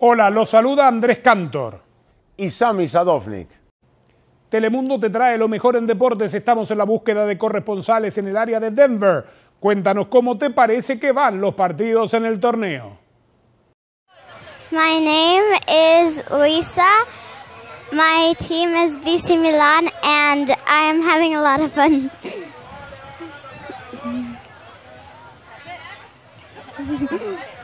Hola, los saluda Andrés Cantor. Y Sami Sadovnik. Telemundo te trae lo mejor en deportes. Estamos en la búsqueda de corresponsales en el área de Denver. Cuéntanos cómo te parece que van los partidos en el torneo. My name is Luisa. My team is BC Milan and I am having a lot of fun.